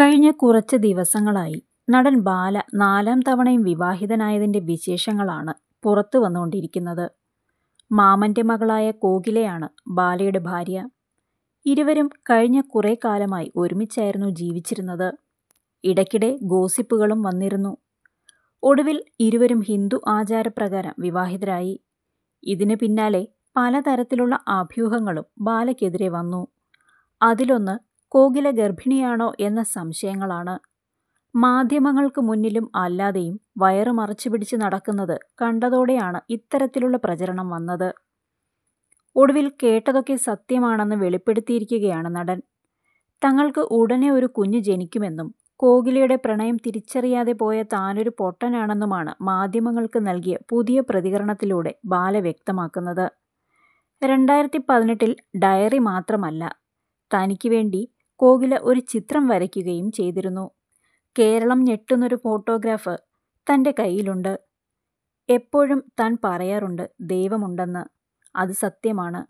കഴിഞ്ഞ കുറച്ച് ദിവസങ്ങളായി നടൻ ബാല നാലാം തവണയും വിവാഹിതനായതിൻ്റെ വിശേഷങ്ങളാണ് പുറത്തു വന്നുകൊണ്ടിരിക്കുന്നത് മാമൻ്റെ മകളായ കോകിലയാണ് ബാലയുടെ ഭാര്യ ഇരുവരും കഴിഞ്ഞ കുറേ കാലമായി ഒരുമിച്ചായിരുന്നു ജീവിച്ചിരുന്നത് ഇടയ്ക്കിടെ ഗോസിപ്പുകളും വന്നിരുന്നു ഒടുവിൽ ഇരുവരും ഹിന്ദു ആചാരപ്രകാരം വിവാഹിതരായി ഇതിന് പിന്നാലെ പലതരത്തിലുള്ള അഭ്യൂഹങ്ങളും ബാലയ്ക്കെതിരെ വന്നു അതിലൊന്ന് കോകില ഗർഭിണിയാണോ എന്ന സംശയങ്ങളാണ് മാധ്യമങ്ങൾക്ക് മുന്നിലും അല്ലാതെയും വയറ് മറച്ചു പിടിച്ച് നടക്കുന്നത് കണ്ടതോടെയാണ് ഇത്തരത്തിലുള്ള പ്രചരണം വന്നത് ഒടുവിൽ കേട്ടതൊക്കെ സത്യമാണെന്ന് വെളിപ്പെടുത്തിയിരിക്കുകയാണ് നടൻ തങ്ങൾക്ക് ഉടനെ ഒരു കുഞ്ഞ് ജനിക്കുമെന്നും കോകിലയുടെ പ്രണയം തിരിച്ചറിയാതെ പോയ താനൊരു പൊട്ടനാണെന്നുമാണ് മാധ്യമങ്ങൾക്ക് നൽകിയ പുതിയ പ്രതികരണത്തിലൂടെ ബാല വ്യക്തമാക്കുന്നത് രണ്ടായിരത്തി പതിനെട്ടിൽ ഡയറി മാത്രമല്ല തനിക്ക് വേണ്ടി കോകില ഒരു ചിത്രം വരയ്ക്കുകയും ചെയ്തിരുന്നു കേരളം ഞെട്ടുന്നൊരു ഫോട്ടോഗ്രാഫ് തൻ്റെ കയ്യിലുണ്ട് എപ്പോഴും താൻ പറയാറുണ്ട് ദൈവമുണ്ടെന്ന് അത് സത്യമാണ്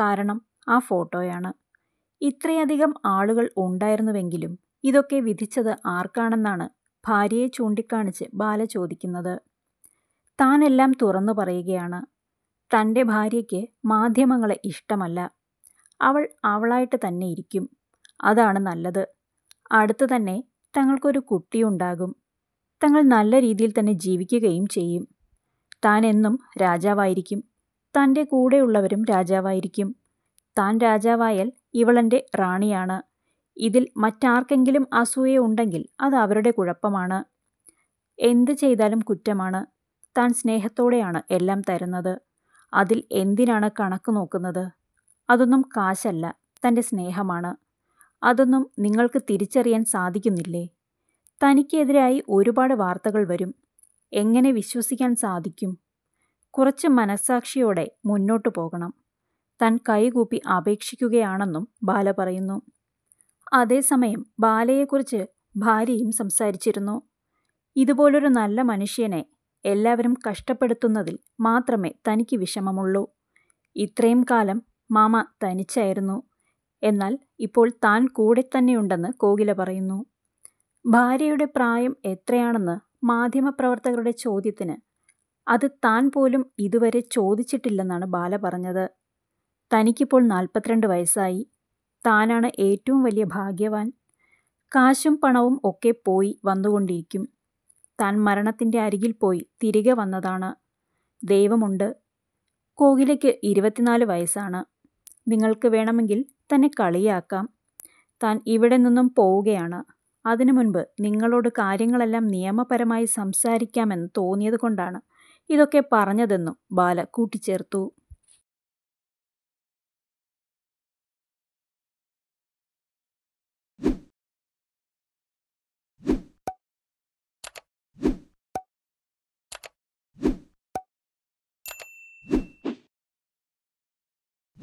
കാരണം ആ ഫോട്ടോയാണ് ഇത്രയധികം ആളുകൾ ഉണ്ടായിരുന്നുവെങ്കിലും ഇതൊക്കെ വിധിച്ചത് ആർക്കാണെന്നാണ് ഭാര്യയെ ചൂണ്ടിക്കാണിച്ച് ബാല ചോദിക്കുന്നത് താനെല്ലാം തുറന്നു പറയുകയാണ് തൻ്റെ ഭാര്യയ്ക്ക് മാധ്യമങ്ങളെ ഇഷ്ടമല്ല അവൾ അവളായിട്ട് തന്നെ ഇരിക്കും അതാണ് നല്ലത് അടുത്ത് തന്നെ തങ്ങൾക്കൊരു കുട്ടിയുണ്ടാകും തങ്ങൾ നല്ല രീതിയിൽ തന്നെ ജീവിക്കുകയും ചെയ്യും താൻ എന്നും രാജാവായിരിക്കും തൻ്റെ കൂടെയുള്ളവരും രാജാവായിരിക്കും താൻ രാജാവായാൽ ഇവളെൻ്റെ റാണിയാണ് ഇതിൽ മറ്റാർക്കെങ്കിലും അസൂയ ഉണ്ടെങ്കിൽ അത് അവരുടെ കുഴപ്പമാണ് എന്ത് ചെയ്താലും കുറ്റമാണ് താൻ സ്നേഹത്തോടെയാണ് എല്ലാം തരുന്നത് അതിൽ എന്തിനാണ് കണക്ക് നോക്കുന്നത് അതൊന്നും കാശല്ല തൻ്റെ സ്നേഹമാണ് അതൊന്നും നിങ്ങൾക്ക് തിരിച്ചറിയാൻ സാധിക്കുന്നില്ലേ തനിക്കെതിരായി ഒരുപാട് വാർത്തകൾ വരും എങ്ങനെ വിശ്വസിക്കാൻ സാധിക്കും കുറച്ച് മനസ്സാക്ഷിയോടെ മുന്നോട്ടു പോകണം താൻ കൈകൂപ്പി അപേക്ഷിക്കുകയാണെന്നും ബാല പറയുന്നു അതേസമയം ബാലയെക്കുറിച്ച് ഭാര്യയും സംസാരിച്ചിരുന്നു ഇതുപോലൊരു നല്ല മനുഷ്യനെ എല്ലാവരും കഷ്ടപ്പെടുത്തുന്നതിൽ മാത്രമേ തനിക്ക് വിഷമമുള്ളൂ ഇത്രയും കാലം മാമ തനിച്ചായിരുന്നു എന്നാൽ ഇപ്പോൾ താൻ കൂടെ തന്നെയുണ്ടെന്ന് കോകില പറയുന്നു ഭാര്യയുടെ പ്രായം എത്രയാണെന്ന് മാധ്യമപ്രവർത്തകരുടെ ചോദ്യത്തിന് അത് താൻ പോലും ഇതുവരെ ചോദിച്ചിട്ടില്ലെന്നാണ് ബാല പറഞ്ഞത് തനിക്കിപ്പോൾ നാൽപ്പത്തിരണ്ട് വയസ്സായി താനാണ് ഏറ്റവും വലിയ ഭാഗ്യവാൻ കാശും പണവും ഒക്കെ പോയി വന്നുകൊണ്ടിരിക്കും താൻ മരണത്തിൻ്റെ അരികിൽ പോയി തിരികെ വന്നതാണ് ദൈവമുണ്ട് കോകിലയ്ക്ക് ഇരുപത്തിനാല് വയസ്സാണ് നിങ്ങൾക്ക് വേണമെങ്കിൽ തന്നെ കളിയാക്കാം താൻ ഇവിടെ നിന്നും പോവുകയാണ് അതിനു മുൻപ് നിങ്ങളോട് കാര്യങ്ങളെല്ലാം നിയമപരമായി സംസാരിക്കാമെന്ന് തോന്നിയത് കൊണ്ടാണ് ഇതൊക്കെ പറഞ്ഞതെന്നും ബാല കൂട്ടിച്ചേർത്തു